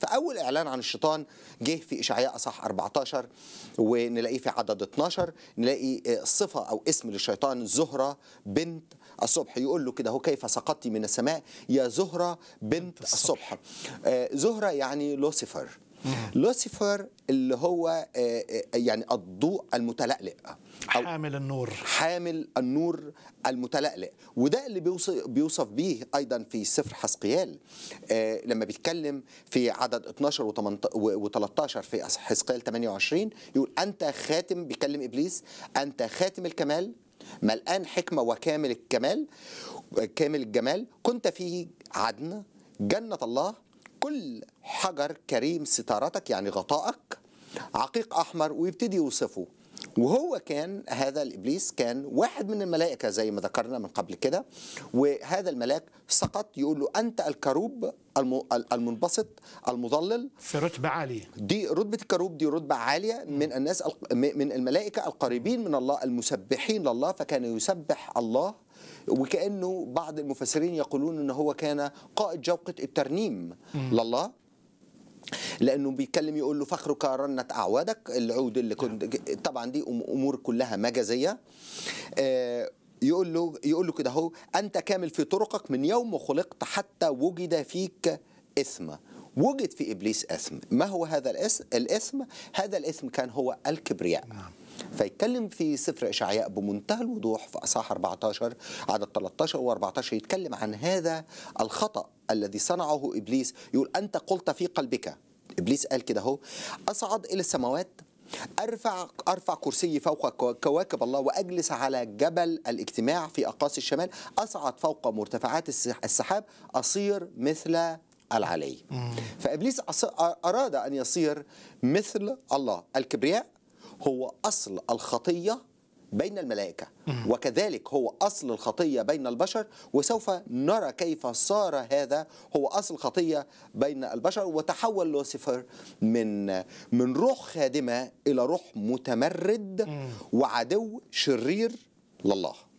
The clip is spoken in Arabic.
فاول اعلان عن الشيطان جه في اشعياء اصح 14 ونلاقيه في عدد 12 نلاقي آه، صفه او اسم للشيطان زهره بنت الصبح يقول له كده هو كيف سقطت من السماء يا زهره بنت الصبح, الصبح. آه، زهره يعني لوسيفر لوسيفر اللي هو آه، آه، يعني الضوء المتلألئ حامل النور حامل النور المتلألئ وده اللي بيوصف بيه أيضا في سفر حسقيال آه، لما بيتكلم في عدد 12 و13 في حسقيال 28 يقول أنت خاتم بيكلم إبليس أنت خاتم الكمال ملآن حكمة وكامل الكمال كامل الجمال كنت فيه عدن جنة الله كل حجر كريم ستارتك يعني غطائك عقيق أحمر ويبتدي يوصفه وهو كان هذا الابليس كان واحد من الملائكه زي ما ذكرنا من قبل كده وهذا الملاك سقط يقول له انت الكروب المنبسط المضلل في رتبه عاليه دي رتبه الكروب دي رتبه عاليه من الناس من الملائكه القريبين من الله المسبحين لله فكان يسبح الله وكأنه بعض المفسرين يقولون ان هو كان قائد جوقة الترنيم لله لانه بيتكلم يقول له فخرك رنت اعوادك العود اللي كنت نعم. طبعا دي امور كلها مجازيه آه، يقول له يقول له كده اهو انت كامل في طرقك من يوم خلقت حتى وجد فيك اثم وجد في ابليس اثم ما هو هذا الاسم الاثم هذا الاثم كان هو الكبرياء نعم. فيتكلم في سفر إشعياء بمنتهى الوضوح في أصحاح 14 عدد 13 و14 يتكلم عن هذا الخطأ الذي صنعه إبليس يقول أنت قلت في قلبك إبليس قال كده أهو أصعد إلى السماوات أرفع أرفع كرسي فوق كواكب الله وأجلس على جبل الاجتماع في أقاصي الشمال أصعد فوق مرتفعات السحاب أصير مثل العلي فإبليس أراد أن يصير مثل الله الكبرياء هو أصل الخطية بين الملائكة وكذلك هو أصل الخطية بين البشر وسوف نرى كيف صار هذا هو أصل خطية بين البشر وتحول لوسيفر من من روح خادمة إلى روح متمرد وعدو شرير لله